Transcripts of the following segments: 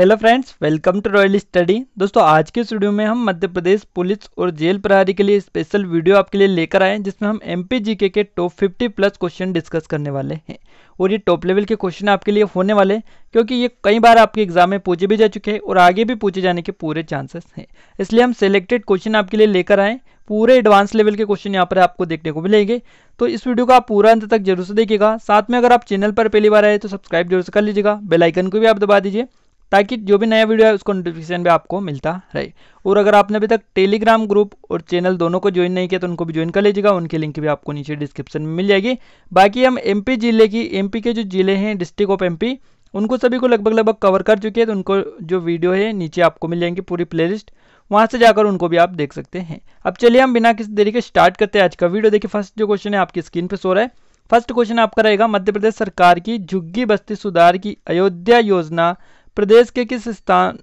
hello friends welcome to Royal Study दोस्तों आज के स्टूडियो में हम मध्य प्रदेश पुलिस और जेल प्रहारी के लिए स्पेशल वीडियो आपके लिए लेकर आए हैं जिसमें हम एम जीके के टॉप 50 प्लस क्वेश्चन डिस्कस करने वाले हैं और ये टॉप लेवल के क्वेश्चन आपके लिए होने वाले हैं क्योंकि ये कई बार आपके एग्जाम में पूछे भी जा चुके हैं और आगे भी पूछे जाने के पूरे चांसेस हैं इसलिए हम सेलेक्टेड क्वेश्चन आपके लिए लेकर आए पूरे एडवांस लेवल के क्वेश्चन यहाँ पर आपको देखने को मिलेंगे तो इस वीडियो का आप पूरा अंत तक जरूर से देखिएगा साथ में अगर आप चैनल पर पहली बार आए तो सब्सक्राइब जरूर से कर लीजिएगा बेलाइकन को भी आप दबा दीजिए ताकि जो भी नया वीडियो है उसको नोटिफिकेशन भी आपको मिलता रहे और अगर आपने अभी तक टेलीग्राम ग्रुप और चैनल दोनों को ज्वाइन नहीं किया तो उनको भी ज्वाइन कर लीजिएगा उनकी लिंक भी आपको नीचे डिस्क्रिप्शन में मिल जाएगी बाकी हम एमपी जिले की एमपी के जो जिले हैं डिस्ट्रिक्ट ऑफ एमपी उनको सभी को लगभग लगभग कवर कर चुके हैं तो उनको जो वीडियो है नीचे आपको मिल जाएंगे पूरी लिस्ट वहाँ से जाकर उनको भी आप देख सकते हैं अब चलिए हम बिना किसी देरी के स्टार्ट करते हैं आज का वीडियो देखिए फर्स्ट जो क्वेश्चन है आपकी स्क्रीन पर सो रहा है फर्स्ट क्वेश्चन आपका रहेगा मध्य प्रदेश सरकार की झुग्गी बस्ती सुधार की अयोध्या योजना प्रदेश के किस स्थान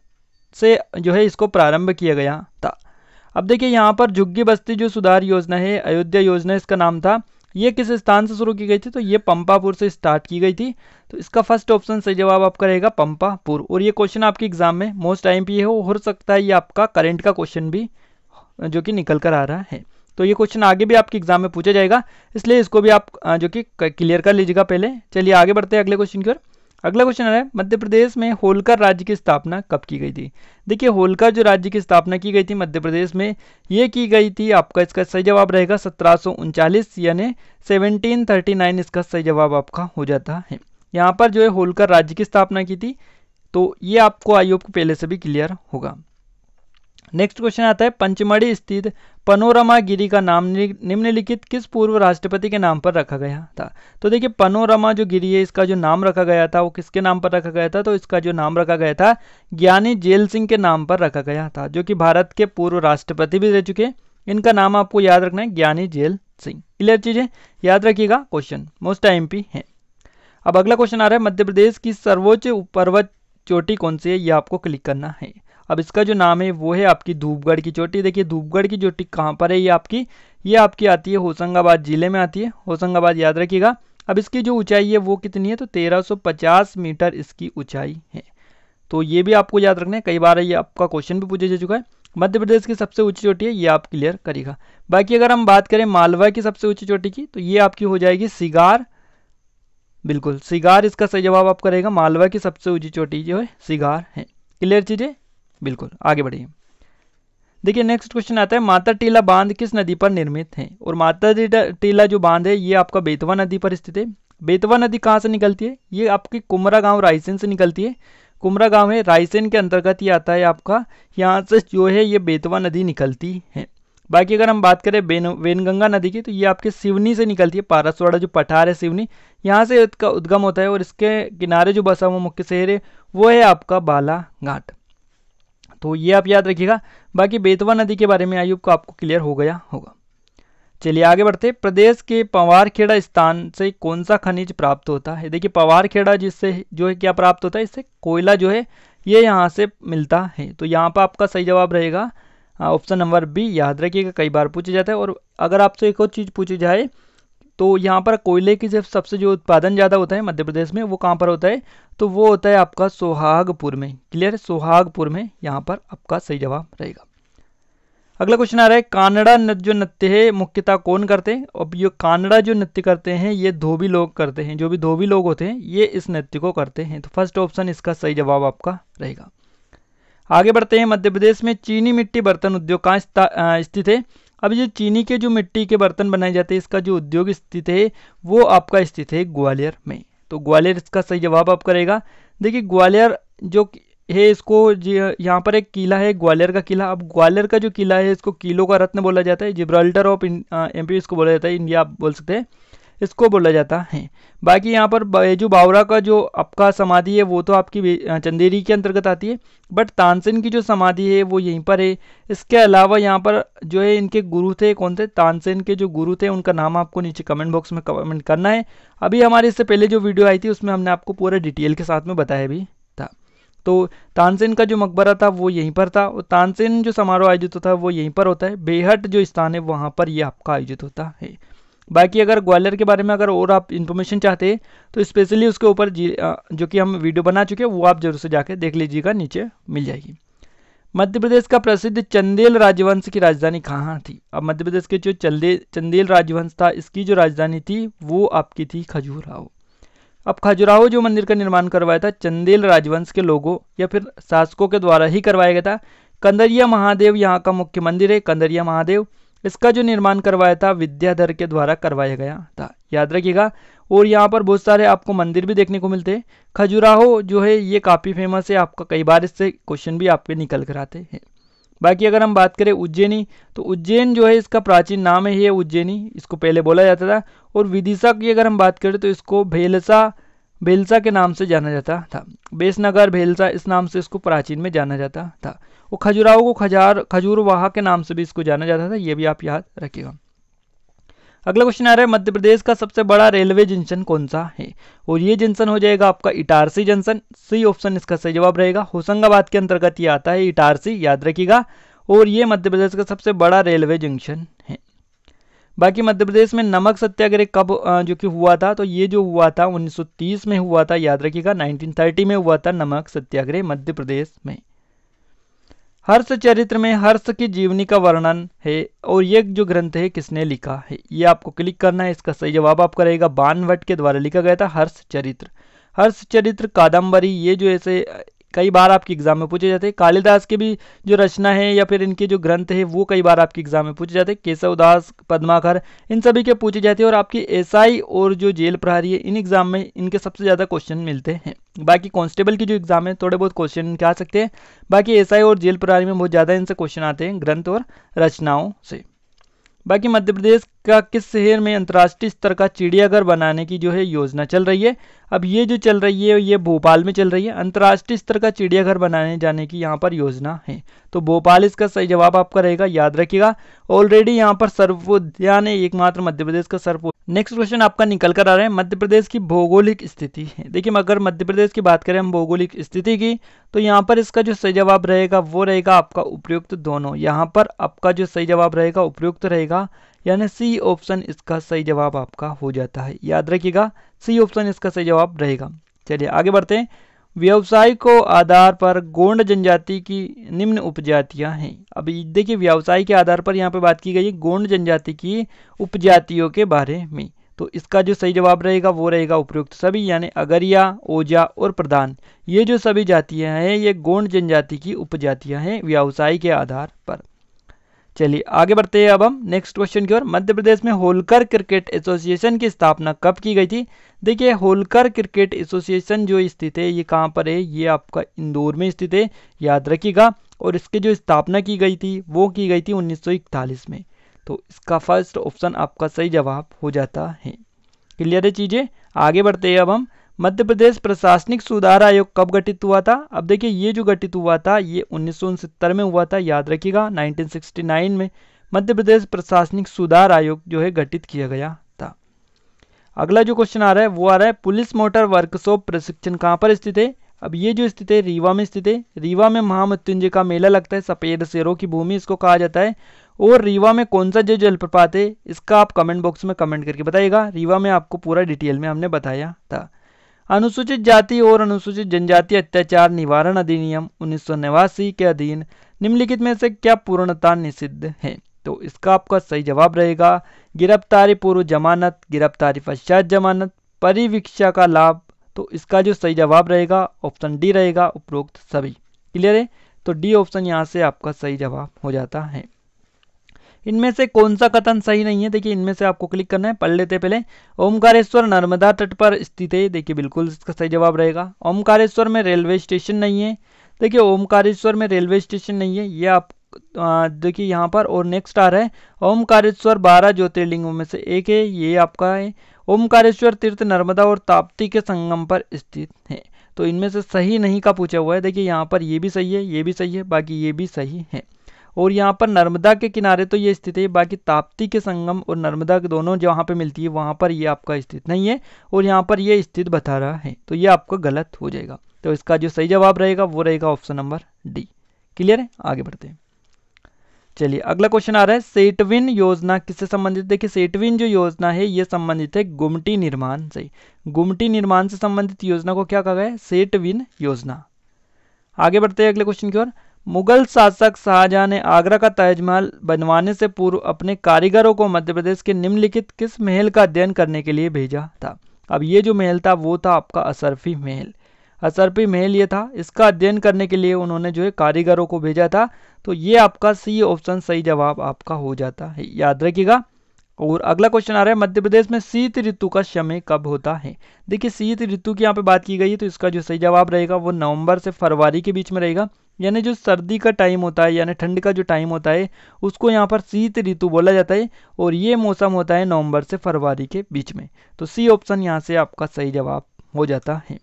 से जो है इसको प्रारंभ किया गया था अब देखिए यहाँ पर झुग्गी बस्ती जो सुधार योजना है अयोध्या योजना इसका नाम था ये किस स्थान से शुरू की गई थी तो ये पंपापुर से स्टार्ट की गई थी तो इसका फर्स्ट ऑप्शन सही जवाब आपका रहेगा पंपापुर और ये क्वेश्चन आपके एग्जाम में मोस्ट टाइम पे हो, हो सकता है ये आपका करंट का क्वेश्चन भी जो कि निकल कर आ रहा है तो ये क्वेश्चन आगे भी आपके एग्जाम में पूछा जाएगा इसलिए इसको भी आप जो कि क्लियर कर लीजिएगा पहले चलिए आगे बढ़ते हैं अगले क्वेश्चन की ओर अगला क्वेश्चन है मध्य प्रदेश में होलकर राज्य की स्थापना कब की गई थी देखिए होलकर जो राज्य की स्थापना की गई थी मध्य प्रदेश में ये की गई थी आपका इसका सही जवाब रहेगा सत्रह यानी 1739 इसका सही जवाब आपका हो जाता है यहाँ पर जो है होलकर राज्य की स्थापना की थी तो ये आपको आयोग होप पहले से भी क्लियर होगा नेक्स्ट क्वेश्चन आता है पंचमढ़ी स्थित पनोरमा गिरी का नाम निम्नलिखित किस पूर्व राष्ट्रपति के नाम पर रखा गया था तो देखिए पनोरमा जो गिरी है इसका जो नाम रखा गया था वो किसके नाम पर रखा गया था तो इसका जो नाम रखा गया था ज्ञानी जेल सिंह के नाम पर रखा गया था जो कि भारत के पूर्व राष्ट्रपति भी रह चुके इनका नाम आपको याद रखना है ज्ञानी जेल सिंह क्लियर चीज़ें याद रखिएगा question most I M P है अब अगला क्वेश्चन आ रहा है मध्य प्रदेश की सर्वोच्च पर्वत चोटी कौन सी है ये आपको क्लिक करना है अब इसका जो नाम है वो है आपकी धूपगढ़ की चोटी देखिए धूपगढ़ की चोटी कहाँ पर है ये आपकी ये आपकी आती है होशंगाबाद ज़िले में आती है होशंगाबाद याद रखिएगा अब इसकी जो ऊंचाई है वो कितनी है तो 1350 मीटर इसकी ऊंचाई है तो ये भी आपको याद रखना है कई बार ये आपका क्वेश्चन भी पूछा जा चुका है मध्य प्रदेश की सबसे ऊंची चोटी है ये आप क्लियर करेगा बाकी अगर हम बात करें मालवा की सबसे ऊंची चोटी की तो ये आपकी हो जाएगी सिगार बिल्कुल सिगार इसका सही जवाब आपका रहेगा मालवा की सबसे ऊंची चोटी जो है सिगार है क्लियर चीज़ें बिल्कुल आगे बढ़िए देखिए नेक्स्ट क्वेश्चन आता है माता टीला बांध किस नदी पर निर्मित है और माता टीला जो बांध है ये आपका बेतवा नदी पर स्थित है बेतवा नदी कहाँ से निकलती है ये आपकी कुमरा गांव रायसेन से निकलती है कुमरा गांव है रायसेन के अंतर्गत ये आता है आपका यहाँ से जो है ये बेतवा नदी निकलती है बाकी अगर हम बात करें बेन वेनगंगा नदी की तो ये आपके सिवनी से निकलती है पारसवाड़ा जो पठार है सिवनी यहाँ से इसका उद्गम होता है और इसके किनारे जो बसा हुआ मुख्य शहर है वो है आपका बालाघाट तो ये आप याद रखिएगा बाकी बेतवा नदी के बारे में आयुब को आपको क्लियर हो गया होगा चलिए आगे बढ़ते प्रदेश के पवारखेड़ा स्थान से कौन सा खनिज प्राप्त होता है देखिए पवारखेड़ा जिससे जो है क्या प्राप्त होता है इससे कोयला जो है ये यहाँ से मिलता है तो यहाँ पर आपका सही जवाब रहेगा ऑप्शन नंबर बी याद रखिएगा कई बार पूछा जाता है और अगर आपसे एक और चीज़ पूछी जाए तो यहाँ पर कोयले की जब सबसे जो उत्पादन ज़्यादा होता है मध्य प्रदेश में वो कहाँ पर होता है तो वो होता है आपका सोहागपुर में क्लियर सोहागपुर में यहाँ पर आपका सही जवाब रहेगा अगला क्वेश्चन आ रहा है कानड़ा जो नृत्य है मुख्यतः कौन करते हैं अब ये कानड़ा जो नृत्य करते हैं ये धोबी लोग करते हैं जो भी धोबी लोग होते हैं ये इस नृत्य को करते हैं तो फर्स्ट ऑप्शन इसका सही जवाब आपका रहेगा आगे बढ़ते हैं मध्य प्रदेश में चीनी मिट्टी बर्तन उद्योग कहाँ स्थित है अब ये चीनी के जो मिट्टी के बर्तन बनाए जाते हैं इसका जो उद्योग स्थित है वो आपका स्थित है ग्वालियर में तो ग्वालियर इसका सही जवाब आप करेगा देखिए ग्वालियर जो है इसको यहाँ पर एक किला है ग्वालियर का किला अब ग्वालियर का जो किला है इसको किलो का रत्न बोला जाता है जिब्राल्टर ऑफ एम इसको बोला जाता है इंडिया आप बोल सकते हैं इसको बोला जाता है बाकी यहाँ पर बैजू बावरा का जो आपका समाधि है वो तो आपकी चंदेरी के अंतर्गत आती है बट तानसेन की जो समाधि है वो यहीं पर है इसके अलावा यहाँ पर जो है इनके गुरु थे कौन थे तानसेन के जो गुरु थे उनका नाम आपको नीचे कमेंट बॉक्स में कमेंट करना है अभी हमारे इससे पहले जो वीडियो आई थी उसमें हमने आपको पूरा डिटेल के साथ में बताया भी था तो तानसेन का जो मकबरा था वो यहीं पर था और तानसेन जो समारोह आयोजित होता है वो यहीं पर होता है बेहट जो स्थान है वहाँ पर ये आपका आयोजित होता है बाकी अगर ग्वालियर के बारे में अगर और आप इन्फॉर्मेशन चाहते हैं तो स्पेशली उसके ऊपर जो कि हम वीडियो बना चुके हैं वो आप जरूर से जाके देख लीजिएगा नीचे मिल जाएगी मध्य प्रदेश का प्रसिद्ध चंदेल राजवंश की राजधानी कहाँ थी अब मध्य प्रदेश के जो चंदे चंदेल राजवंश था इसकी जो राजधानी थी वो आपकी थी खजुराहो अब खजुराहो जो मंदिर का निर्माण करवाया था चंदेल राजवंश के लोगों या फिर शासकों के द्वारा ही करवाया गया था कंदरिया महादेव यहाँ का मुख्य मंदिर है कंदरिया महादेव इसका जो निर्माण करवाया था विद्याधर के द्वारा करवाया गया था याद रखिएगा और यहाँ पर बहुत सारे आपको मंदिर भी देखने को मिलते हैं खजुराहो जो है ये काफ़ी फेमस है आपका कई बार इससे क्वेश्चन भी आपके निकल कर आते हैं बाकी अगर हम बात करें उज्जैनी तो उज्जैन जो है इसका प्राचीन नाम है ये उज्जैनी इसको पहले बोला जाता था और विदिशा की अगर हम बात करें तो इसको भेलसा भेलसा के नाम से जाना जाता था बेसनगर भेलसा इस नाम से इसको प्राचीन में जाना जाता था वो खजुराहो को खजार खजूरवाहा के नाम से भी इसको जाना जाता था ये भी आप याद रखिएगा अगला क्वेश्चन आ रहा है मध्य प्रदेश का सबसे बड़ा रेलवे जंक्शन कौन सा है और ये जंक्शन हो जाएगा आपका इटारसी जंक्शन सी ऑप्शन इसका सही जवाब रहेगा होशंगाबाद के अंतर्गत ये आता है इटारसी याद रखिएगा और ये मध्य प्रदेश का सबसे बड़ा रेलवे जंक्शन है बाकी मध्य प्रदेश में नमक सत्याग्रह कब जो कि हुआ था तो ये जो हुआ था 1930 में हुआ था याद रखिएगा 1930 में हुआ था नमक सत्याग्रह मध्य प्रदेश में हर्ष चरित्र में हर्ष की जीवनी का वर्णन है और ये जो ग्रंथ है किसने लिखा है ये आपको क्लिक करना है इसका सही जवाब आपका रहेगा बानवट के द्वारा लिखा गया था हर्ष चरित्र हर्ष चरित्र कादम्बरी ये जो ऐसे कई बार आपके एग्जाम में पूछे जाते हैं कालिदास की भी जो रचना है या फिर इनके जो ग्रंथ है वो कई बार आपके एग्जाम में पूछे जाते हैं केशवदास पद्माकर इन सभी के पूछे जाते हैं और आपके एसआई और जो जेल प्रहारी है इन एग्जाम में इनके सबसे ज़्यादा क्वेश्चन मिलते हैं बाकी कॉन्स्टेबल की जो एग्जाम है थोड़े बहुत क्वेश्चन इनके आ सकते हैं बाकी एस और जेल प्रहारी में बहुत ज़्यादा इनसे क्वेश्चन आते हैं ग्रंथ और रचनाओं से बाकी मध्य प्रदेश का किस शहर में अंतर्राष्ट्रीय स्तर का चिड़ियाघर बनाने की जो है योजना चल रही है अब ये जो चल रही है ये भोपाल में चल रही है अंतर्राष्ट्रीय स्तर का चिड़ियाघर बनाने जाने की यहाँ पर योजना है तो भोपाल इसका सही जवाब आपका रहेगा याद रखिएगा ऑलरेडी यहाँ पर सर्वोद्यान है एकमात्र मध्य प्रदेश का सर्वो नेक्स्ट क्वेश्चन आपका निकल कर आ रहा है मध्य प्रदेश की भौगोलिक स्थिति है देखिए अगर मध्य प्रदेश की बात करें हम भौगोलिक स्थिति की तो यहाँ पर इसका जो सही जवाब रहेगा वो रहेगा आपका उपयुक्त दोनों यहाँ पर आपका जो सही जवाब रहेगा उपयुक्त रहेगा यानी सी ऑप्शन इसका सही जवाब आपका हो जाता है याद रखिएगा सी ऑप्शन इसका सही जवाब रहेगा चलिए आगे बढ़ते हैं व्यवसाय को आधार पर गोंड जनजाति की निम्न उपजातियां हैं अब देखिए व्यवसाय के आधार पर यहाँ पे बात की गई है गोंड जनजाति की उपजातियों के बारे में तो इसका जो सही जवाब रहेगा वो रहेगा उपयुक्त सभी यानी अगरिया ओजा और प्रधान ये जो सभी जातियां हैं ये गोंड जनजाति की उपजातियां हैं व्यवसाय के आधार पर चलिए आगे बढ़ते हैं अब हम नेक्स्ट क्वेश्चन की ओर मध्य प्रदेश में होलकर क्रिकेट एसोसिएशन की स्थापना कब की गई थी देखिए होलकर क्रिकेट एसोसिएशन जो स्थित है ये कहाँ पर है ये आपका इंदौर में स्थित है याद रखिएगा और इसकी जो स्थापना की गई थी वो की गई थी उन्नीस में तो इसका फर्स्ट ऑप्शन आपका सही जवाब हो जाता है क्लियर है चीज़ें आगे बढ़ते हैं अब हम मध्य प्रदेश प्रशासनिक सुधार आयोग कब गठित हुआ था अब देखिए ये जो गठित हुआ था ये उन्नीस में हुआ था याद रखिएगा 1969 में मध्य प्रदेश प्रशासनिक सुधार आयोग जो है गठित किया गया था अगला जो क्वेश्चन आ रहा है वो आ रहा है पुलिस मोटर वर्कशॉप प्रशिक्षण कहाँ पर स्थित है अब ये जो स्थित है रीवा में स्थित है रीवा में महामृत्युंजय का मेला लगता है सफेद शेरों की भूमि इसको कहा जाता है और रीवा में कौन सा जो जलप्रपात है इसका आप कमेंट बॉक्स में कमेंट करके बताइएगा रीवा में आपको पूरा डिटेल में हमने बताया था अनुसूचित जाति और अनुसूचित जनजाति अत्याचार निवारण अधिनियम उन्नीस के अधीन निम्नलिखित में से क्या पूर्णता निषिद्ध है तो इसका आपका सही जवाब रहेगा गिरफ्तारी पूर्व जमानत गिरफ्तारी पश्चात जमानत परिवीक्षा का लाभ तो इसका जो सही जवाब रहेगा ऑप्शन डी रहेगा उपरोक्त सभी क्लियर है तो डी ऑप्शन यहाँ से आपका सही जवाब हो जाता है इनमें से कौन सा कथन सही नहीं है देखिए इनमें से आपको क्लिक करना है पढ़ लेते पहले ओमकारेश्वर नर्मदा तट पर स्थित है देखिए बिल्कुल इसका सही जवाब रहेगा ओमकारेश्वर में रेलवे स्टेशन नहीं है देखिए ओमकारेश्वर में रेलवे स्टेशन नहीं है ये आप देखिए यहाँ पर और नेक्स्ट आ रहा है ओमकारेश्वर बारह ज्योतिर्लिंगों में से एक है ये आपका है ओमकारेश्वर तीर्थ नर्मदा और ताप्ती के संगम पर स्थित है तो इनमें से सही नहीं का पूछा हुआ है देखिए यहाँ पर ये भी सही है ये भी सही है बाकी ये भी सही है और यहाँ पर नर्मदा के किनारे तो ये स्थित है बाकी ताप्ती के संगम और नर्मदा के दोनों जहाँ पे मिलती है वहाँ पर ये आपका स्थित नहीं है और यहाँ पर ये स्थित बता रहा है तो ये आपका गलत हो जाएगा तो इसका जो सही जवाब रहेगा वो रहेगा ऑप्शन नंबर डी क्लियर है आगे बढ़ते हैं चलिए अगला क्वेश्चन आ रहा है सेटविन योजना किससे संबंधित देखिए सेटविन जो योजना है ये संबंधित है गुमटी निर्माण से गुमटी निर्माण से संबंधित योजना को क्या कहा गया है सेटविन योजना आगे बढ़ते हैं अगले क्वेश्चन की ओर मुगल शासक शाहजहां ने आगरा का ताजमहल बनवाने से पूर्व अपने कारीगरों को मध्य प्रदेश के निम्नलिखित किस महल का अध्ययन करने के लिए भेजा था अब ये जो महल था वो था आपका असरफी महल असरफी महल ये था इसका अध्ययन करने के लिए उन्होंने जो है कारीगरों को भेजा था तो ये आपका सी ऑप्शन सही जवाब आपका हो जाता है याद रखिएगा और अगला क्वेश्चन आ रहा है मध्य प्रदेश में शीत ऋतु का समय कब होता है देखिए शीत ऋतु की यहाँ पे बात की गई है तो इसका जो सही जवाब रहेगा वो नवंबर से फरवरी के बीच में रहेगा यानी जो सर्दी का टाइम होता है यानी ठंड का जो टाइम होता है उसको यहाँ पर शीत ऋतु बोला जाता है और ये मौसम होता है नवंबर से फरवरी के बीच में तो सी ऑप्शन यहाँ से आपका सही जवाब हो जाता है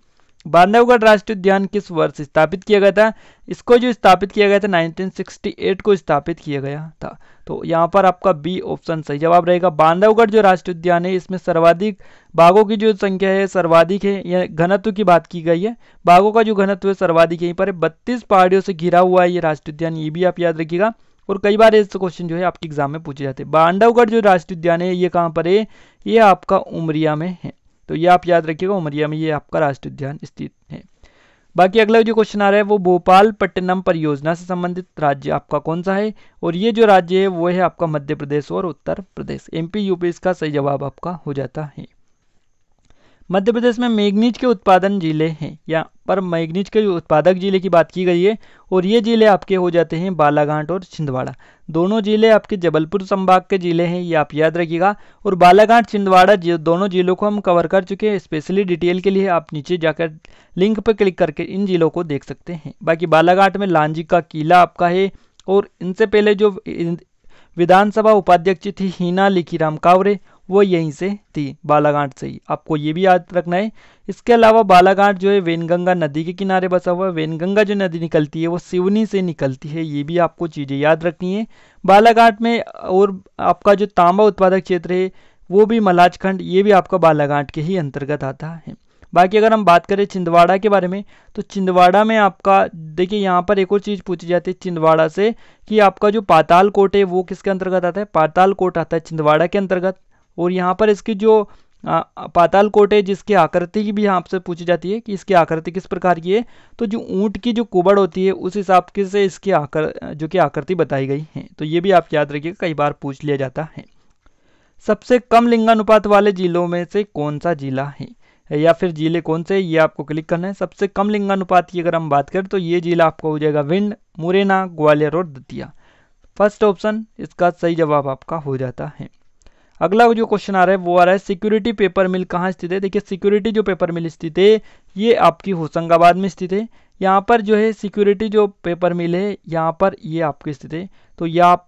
बांधवगढ़ राष्ट्रीय उद्यान किस वर्ष स्थापित किया गया था इसको जो स्थापित किया गया था 1968 को स्थापित किया गया था तो यहाँ पर आपका बी ऑप्शन सही जवाब रहेगा बांधवगढ़ जो राष्ट्रीय उद्यान है इसमें सर्वाधिक बाघों की जो संख्या है सर्वाधिक है यह घनत्व की बात की गई है बाघों का जो घनत्व है सर्वाधिक यहीं पर है बत्तीस पहाड़ियों से घिरा हुआ है ये राष्ट्रीय उद्यान ये भी आप याद रखिएगा और कई बार ऐसे क्वेश्चन जो है आपके एग्जाम में पूछे जाते हैं बांधवगढ़ जो राष्ट्रीय उद्यान है ये कहाँ पर है ये आपका उमरिया में है तो ये आप याद रखिएगा उमरिया में ये आपका राष्ट्रीय उद्यान स्थित है बाकी अगला जो क्वेश्चन आ रहा है वो भोपाल पट्टनम परियोजना से संबंधित राज्य आपका कौन सा है और ये जो राज्य है वो है आपका मध्य प्रदेश और उत्तर प्रदेश एमपी यूपी इसका सही जवाब आपका हो जाता है मध्य प्रदेश में मेघनीज के उत्पादन जिले हैं या पर मैगनीज के उत्पादक ज़िले की बात की गई है और ये ज़िले आपके हो जाते हैं बालाघाट और छिंदवाड़ा दोनों ज़िले आपके जबलपुर संभाग के ज़िले हैं ये आप याद रखिएगा और बालाघाट छिंदवाड़ा दोनों ज़िलों को हम कवर कर चुके हैं स्पेशली डिटेल के लिए आप नीचे जाकर लिंक पर क्लिक करके इन ज़िलों को देख सकते हैं बाकी बालाघाट में लांजी का किला आपका है और इनसे पहले जो विधानसभा उपाध्यक्ष थी हीना राम कावरे वो यहीं से थी बालाघाट से ही आपको ये भी याद रखना है इसके अलावा बालाघाट जो है वेनगंगा नदी के किनारे बसा हुआ है वेनगंगा जो नदी निकलती है वो सिवनी से निकलती है ये भी आपको चीज़ें याद रखनी है बालाघाट में और आपका जो तांबा उत्पादक क्षेत्र है वो भी मलाजखंड ये भी आपका बालाघाट के ही अंतर्गत आता है बाकी अगर हम बात करें छिंदवाड़ा के बारे में तो छिंदवाड़ा में आपका देखिए यहाँ पर एक और चीज़ पूछी जाती है छिंदवाड़ा से कि आपका जो पाताल कोट है वो किसके अंतर्गत आता है पाताल कोट आता है छिंदवाड़ा के अंतर्गत और यहाँ पर इसकी जो पाताल कोट है जिसकी आकृति की भी आपसे पूछी जाती है कि इसकी आकृति किस प्रकार की है तो जो ऊँट की जो कुबड़ होती है उस हिसाब के से इसकी आकर जो कि आकृति बताई गई है तो ये भी आप याद रखिएगा कई बार पूछ लिया जाता है सबसे कम लिंगानुपात वाले जिलों में से कौन सा जिला है या फिर जिले कौन से ये आपको क्लिक करना है सबसे कम लिंगानुपात की अगर हम बात करें तो ये जिला आपका हो जाएगा विंड मुरैना ग्वालियर और दतिया फर्स्ट ऑप्शन इसका सही जवाब आपका हो जाता है अगला जो क्वेश्चन आ रहा है वो आ रहा है सिक्योरिटी पेपर मिल कहाँ स्थित है देखिए सिक्योरिटी जो पेपर मिल स्थित है ये आपकी होशंगाबाद में स्थित है यहाँ पर जो है सिक्योरिटी जो पेपर मिल है यहाँ पर ये आपकी स्थित है तो ये आप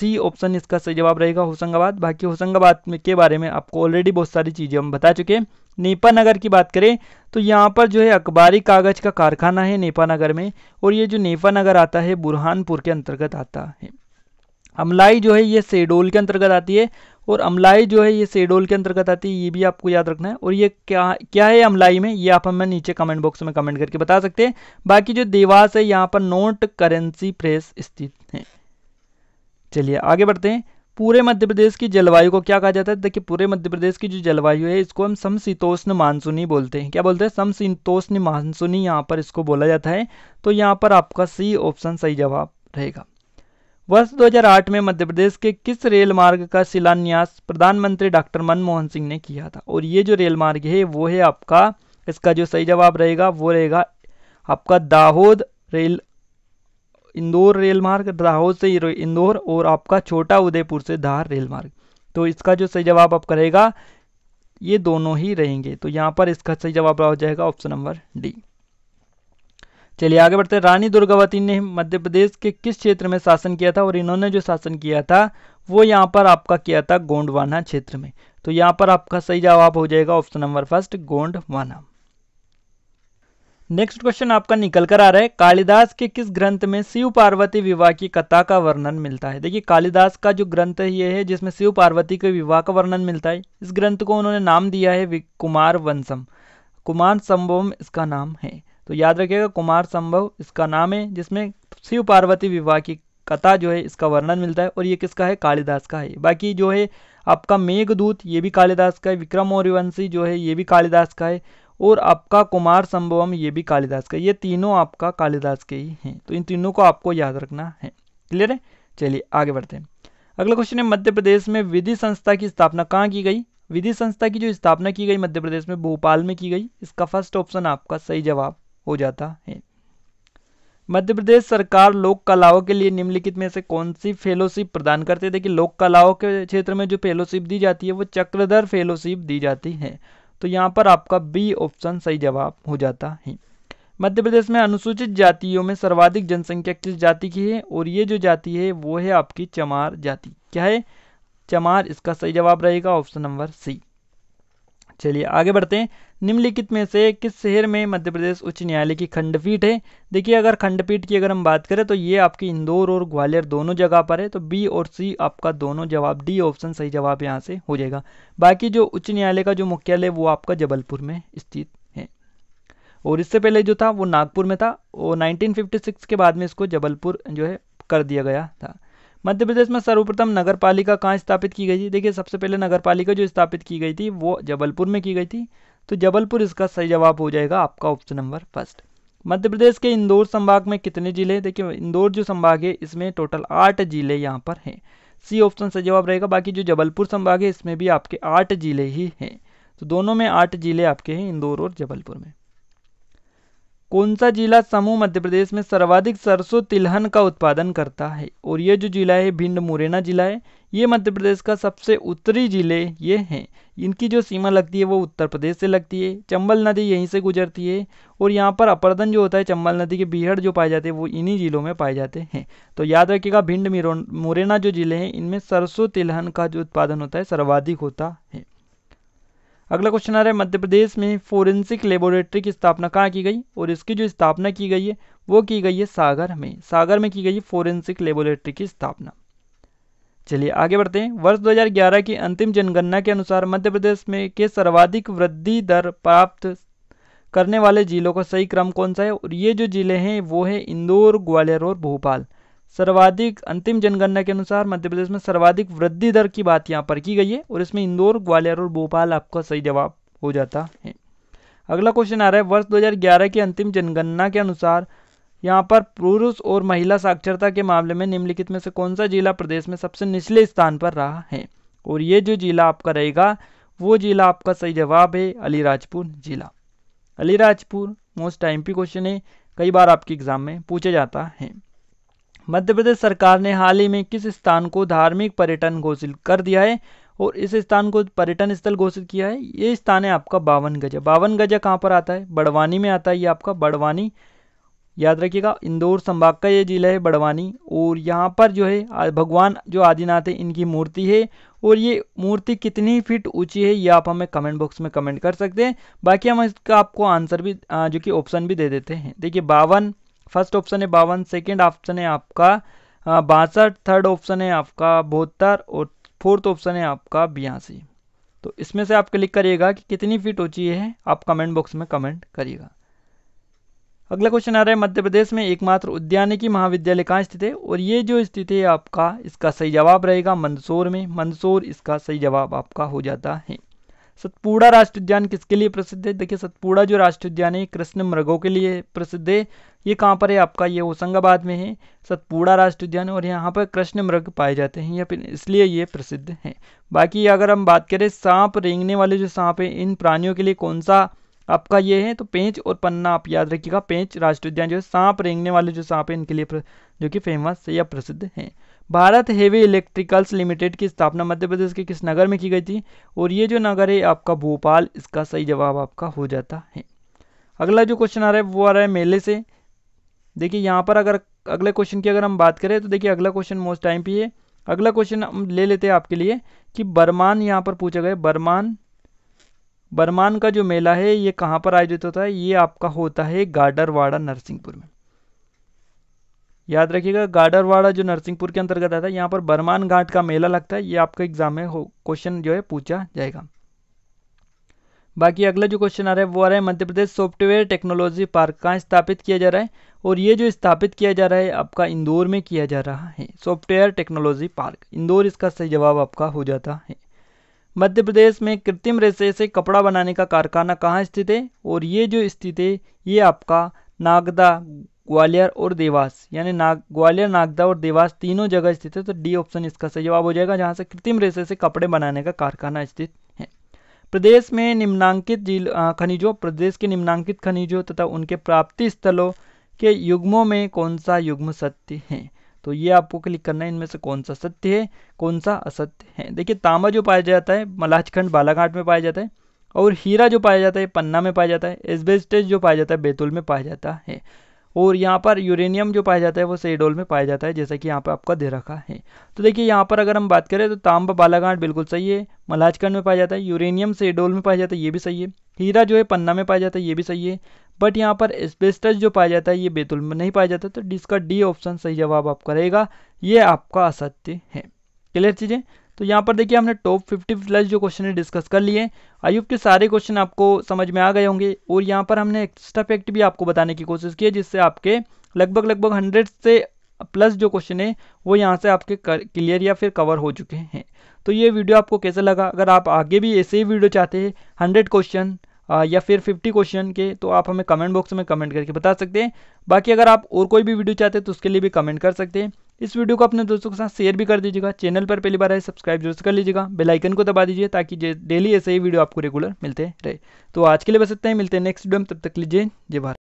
सी ऑप्शन इसका सही जवाब रहेगा होशंगाबाद बाकी होशंगाबाद में के बारे में आपको ऑलरेडी बहुत सारी चीज़ें हम बता चुके हैं नेपा नगर की बात करें तो यहाँ पर जो है अखबारी कागज़ का कारखाना है नेपा नगर में और ये जो नेपा नगर आता है बुरहानपुर के अंतर्गत आता है अमलाई जो है ये सेडोल के अंतर्गत आती है और अमलाई जो है ये सेडोल के अंतर्गत आती है ये भी आपको याद रखना है और ये क्या क्या है अमलाई में ये आप हमें नीचे कमेंट बॉक्स में कमेंट करके बता सकते हैं बाकी जो देवास है यहाँ पर नोट करेंसी प्रेस स्थित है चलिए आगे बढ़ते हैं पूरे मध्य प्रदेश की जलवायु को क्या कहा जाता है देखिए पूरे मध्य प्रदेश की जो जलवायु है इसको हम समशीतोष्ण मानसूनी बोलते हैं क्या बोलते हैं समशीतोष्ण मानसूनी यहाँ पर इसको बोला जाता है तो यहाँ पर आपका सी ऑप्शन सही जवाब रहेगा वर्ष 2008 में मध्य प्रदेश के किस रेल मार्ग का शिलान्यास प्रधानमंत्री डॉक्टर मनमोहन सिंह ने किया था और ये जो रेल मार्ग है वो है आपका इसका जो सही जवाब रहेगा वो रहेगा आपका दाहोद रेल इंदौर रेल मार्ग दाहोद से इंदौर और आपका छोटा उदयपुर से धार रेल मार्ग तो इसका जो सही जवाब आपका रहेगा ये दोनों ही रहेंगे तो यहाँ पर इसका सही जवाब हो जाएगा ऑप्शन नंबर डी चलिए आगे बढ़ते हैं रानी दुर्गावती ने मध्य प्रदेश के किस क्षेत्र में शासन किया था और इन्होंने जो शासन किया था वो यहाँ पर आपका किया था गोंडवाना क्षेत्र में तो यहाँ पर आपका सही जवाब हो जाएगा option number first Gondwana next question आपका निकल कर आ रहा है कालिदास के किस ग्रंथ में शिव पार्वती विवाह की कथा का वर्णन मिलता है देखिए कालिदास का जो ग्रंथ ये है जिसमें शिव पार्वती के विवाह का वर्णन मिलता है इस ग्रंथ को उन्होंने नाम दिया है कुमार वंशम कुमार संभव इसका नाम है तो याद रखिएगा कुमार संभव इसका नाम है जिसमें शिव पार्वती विवाह की कथा जो है इसका वर्णन मिलता है और ये किसका है कालिदास का है बाकी जो है आपका मेघदूत ये भी कालिदास का है विक्रम मौर्यवंशी जो है ये भी कालिदास का है और आपका कुमार संभवम ये भी कालिदास का ये तीनों आपका कालिदास के ही हैं तो इन तीनों को आपको याद रखना है क्लियर है चलिए आगे बढ़ते हैं अगला क्वेश्चन है मध्य प्रदेश में विधि संस्था की स्थापना कहाँ की गई विधि संस्था की जो स्थापना की गई मध्य प्रदेश में भोपाल में की गई इसका फर्स्ट ऑप्शन आपका सही जवाब हो जाता है मध्य प्रदेश सरकार लोक कलाओं के लिए निम्नलिखित में से कौन सी फेलोशिप प्रदान करते है देखिए लोक कलाओं के क्षेत्र में जो फेलोशिप दी जाती है वो चक्रधर फेलोशिप दी जाती है तो यहाँ पर आपका बी ऑप्शन सही जवाब हो जाता है मध्य प्रदेश में अनुसूचित जातियों में सर्वाधिक जनसंख्या किस जाति की है और ये जो जाति है वो है आपकी चमार जाति क्या है चमार इसका सही जवाब रहेगा ऑप्शन नंबर सी चलिए आगे बढ़ते हैं निम्नलिखित में से किस शहर में मध्य प्रदेश उच्च न्यायालय की खंडपीठ है देखिए अगर खंडपीठ की अगर हम बात करें तो ये आपकी इंदौर और ग्वालियर दोनों जगह पर है तो बी और सी आपका दोनों जवाब डी ऑप्शन सही जवाब यहाँ से हो जाएगा बाकी जो उच्च न्यायालय का जो मुख्यालय वो आपका जबलपुर में स्थित है और इससे पहले जो था वो नागपुर में था और 1956 के बाद में इसको जबलपुर जो है कर दिया गया था मध्य प्रदेश में सर्वप्रथम नगर पालिका कहाँ स्थापित की गई थी देखिए सबसे पहले नगर पालिका जो स्थापित की गई थी वो जबलपुर में की गई थी तो जबलपुर इसका सही जवाब हो जाएगा आपका option number first Madhya Pradesh के इंदौर संभाग में कितने जिले देखिए इंदौर जो संभाग है इसमें टोटल आठ जिले यहाँ पर हैं सी ऑप्शन सही जवाब रहेगा बाकी जो जबलपुर संभाग है इसमें भी आपके आठ जिले ही हैं तो दोनों में आठ जिले आपके हैं इंदौर और जबलपुर में कौन सा जिला समूह मध्य प्रदेश में सर्वाधिक सरसों तिलहन का उत्पादन करता है और ये जो जिला है भिंड मुरैना जिला है ये मध्य प्रदेश का सबसे उत्तरी जिले ये हैं इनकी जो सीमा लगती है वो उत्तर प्रदेश से लगती है चंबल नदी यहीं से गुजरती है और यहाँ पर अपर्दन जो होता है चंबल नदी के बीहड़ जो पाए जाते हैं वो इन्हीं जिलों में पाए जाते हैं तो याद रखिएगा भिंड मुरैना जो जिले हैं इनमें सरसों तिलहन का जो उत्पादन होता है सर्वाधिक होता है अगला क्वेश्चन आ रहा है मध्य प्रदेश में फोरेंसिक लेबोरेटरी की स्थापना कहाँ की गई और इसकी जो स्थापना की गई है वो की गई है सागर में सागर में की गई है फोरेंसिक लेबोरेटरी की स्थापना चलिए आगे बढ़ते हैं वर्ष 2011 की अंतिम जनगणना के अनुसार मध्य प्रदेश में के सर्वाधिक वृद्धि दर प्राप्त करने वाले जिलों का सही क्रम कौन सा है और ये जो जिले हैं वो है इंदौर ग्वालियर और भोपाल सर्वाधिक अंतिम जनगणना के अनुसार मध्य प्रदेश में सर्वाधिक वृद्धि दर की बात यहाँ पर की गई है और इसमें इंदौर ग्वालियर और भोपाल आपका सही जवाब हो जाता है अगला क्वेश्चन आ रहा है वर्ष 2011 की अंतिम जनगणना के अनुसार यहाँ पर पुरुष और महिला साक्षरता के मामले में निम्नलिखित में से कौन सा जिला प्रदेश में सबसे निचले स्थान पर रहा है और ये जो जिला आपका रहेगा वो जिला आपका सही जवाब है अलीराजपुर जिला Alirajpur most time P question है कई बार आपके एग्जाम में पूछा जाता है मध्य प्रदेश सरकार ने हाल ही में किस स्थान को धार्मिक पर्यटन घोषित कर दिया है और इस स्थान को पर्यटन स्थल घोषित किया है ये स्थान है आपका बावन गजा बावन गजा कहाँ पर आता है बड़वानी में आता है ये आपका बड़वानी याद रखिएगा इंदौर संभाग का ये जिला है बड़वानी और यहाँ पर जो है भगवान जो आदिनाथ है इनकी मूर्ति है और ये मूर्ति कितनी फीट ऊंची है ये आप हमें कमेंट बॉक्स में कमेंट कर सकते हैं बाकी हम इसका आपको आंसर भी जो कि ऑप्शन भी दे देते हैं देखिए बावन फर्स्ट ऑप्शन है बावन सेकेंड ऑप्शन है आपका बासठ थर्ड ऑप्शन है आपका बहत्तर और फोर्थ ऑप्शन है आपका बयासी तो इसमें से आप क्लिक करिएगा कि कितनी फिट ऊंची है आप कमेंट बॉक्स में कमेंट करिएगा अगला क्वेश्चन आ रहा है मध्य प्रदेश में एकमात्र उद्यानिकी महाविद्यालय कहाँ स्थित है और ये जो स्थिति है आपका इसका सही जवाब रहेगा मंदसौर में मंदसौर इसका सही जवाब आपका हो जाता है सतपुड़ा राष्ट्रीय उद्यान किसके लिए प्रसिद्ध है देखिए सतपुड़ा जो राष्ट्रीय उद्यान है कृष्ण मृगों के लिए प्रसिद्ध है ये कहाँ पर है आपका ये होशंगाबाद में है सतपुड़ा राष्ट्रीय उद्यान और यहाँ पर कृष्ण मृग पाए जाते हैं या फिर इसलिए ये प्रसिद्ध है बाकी अगर हम बात करें सांप रेंगने वाले जो सांप है इन प्राणियों के लिए कौन सा आपका ये है तो पेंच और पन्ना आप याद रखिएगा पेंच राष्ट्रीय उद्यान जो है सांप रेंगने वाले जो सांप है इनके लिए जो कि फेमस या प्रसिद्ध हैं भारत हेवी इलेक्ट्रिकल्स लिमिटेड की स्थापना मध्य प्रदेश के किस नगर में की गई थी और ये जो नगर है आपका भोपाल इसका सही जवाब आपका हो जाता है अगला जो क्वेश्चन आ रहा है वो आ रहा है मेले से देखिए यहाँ पर अगर अगले क्वेश्चन की अगर हम बात करें तो देखिए अगला क्वेश्चन मोस्ट टाइम पे है अगला क्वेश्चन हम ले लेते हैं आपके लिए कि बरमान यहाँ पर पूछा गया बरमान बरमान का जो मेला है ये कहाँ पर आयोजित होता है ये आपका होता है गाडरवाड़ा नरसिंहपुर में याद रखिएगा गाडरवाड़ा जो नरसिंहपुर के अंतर्गत आता है यहाँ पर बरमान घाट का मेला लगता है ये आपका एग्जाम में हो क्वेश्चन जो है पूछा जाएगा बाकी अगला जो क्वेश्चन आ रहा है वो आ रहा है Madhya Pradesh software technology park कहाँ स्थापित किया जा रहा है और ये जो स्थापित किया जा रहा है आपका इंदौर में किया जा रहा है सॉफ्टवेयर टेक्नोलॉजी पार्क इंदौर इसका सही जवाब आपका हो जाता है मध्य प्रदेश में कृत्रिम रेसे से कपड़ा बनाने का कारखाना कहाँ स्थित है और ये जो स्थित है ये आपका नागदा ग्वालियर और देवास यानी नाग ग्वालियर नागदा और देवास तीनों जगह स्थित है तो डी ऑप्शन इसका सही जवाब हो जाएगा जहाँ से कृत्रिम रेशे से कपड़े बनाने का कारखाना स्थित है प्रदेश में निम्नांकित जिल खनिजों प्रदेश के निम्नांकित खनिजों तथा उनके प्राप्ति स्थलों के युग्मों में कौन सा युग्म सत्य है तो ये आपको क्लिक करना है इनमें से कौन सा सत्य है कौन सा असत्य है देखिए तांबा जो पाया जाता है मलाजखंड बालाघाट में पाया जाता है और हीरा जो पाया जाता है पन्ना में पाया जाता है एसबेस्टेज जो पाया जाता है बैतूल में पाया जाता है और यहाँ पर यूरेनियम जो पाया जाता है वो सेडोल में पाया जाता है जैसा कि यहाँ पर आपका दे रखा है तो देखिए यहाँ पर अगर हम बात करें तो तांबा बालाघाट बिल्कुल सही है मलाजखंड में पाया जाता है यूरेनियम सेडोल में पाया जाता है ये भी सही है हीरा जो है पन्ना में पाया जाता है ये भी सही है बट यहाँ पर स्पेस्टस जो पाया जाता है ये बेतुल में नहीं पाया जाता तो जिसका डी ऑप्शन सही जवाब आपका रहेगा ये आपका असत्य है क्लियर चीज़ें तो यहाँ पर देखिए हमने टॉप फिफ्टी प्लस जो क्वेश्चन है डिस्कस कर लिए आयुब के सारे क्वेश्चन आपको समझ में आ गए होंगे और यहाँ पर हमने एक्स्ट्रा फैक्ट भी आपको बताने की कोशिश की है जिससे आपके लगभग लगभग हंड्रेड से प्लस जो क्वेश्चन है वो यहाँ से आपके क्लियर या फिर कवर हो चुके हैं तो ये वीडियो आपको कैसा लगा अगर आप आगे भी ऐसे ही वीडियो चाहते हैं हंड्रेड क्वेश्चन या फिर फिफ्टी क्वेश्चन के तो आप हमें कमेंट बॉक्स में कमेंट करके बता सकते हैं बाकी अगर आप और कोई भी वीडियो चाहते हैं तो उसके लिए भी कमेंट कर सकते हैं इस वीडियो को अपने दोस्तों के साथ शेयर भी कर दीजिएगा चैनल पर पहली बार आए सब्सक्राइब जरूर कर लीजिएगा बेलाइकन को दबा दीजिए ताकि डेली ऐसे ही वीडियो आपको रेगुलर मिलते रहे तो आज के लिए बस इतना ही मिलते हैं नेक्स्ट वीडियो में तब तक लीजिए जय भारत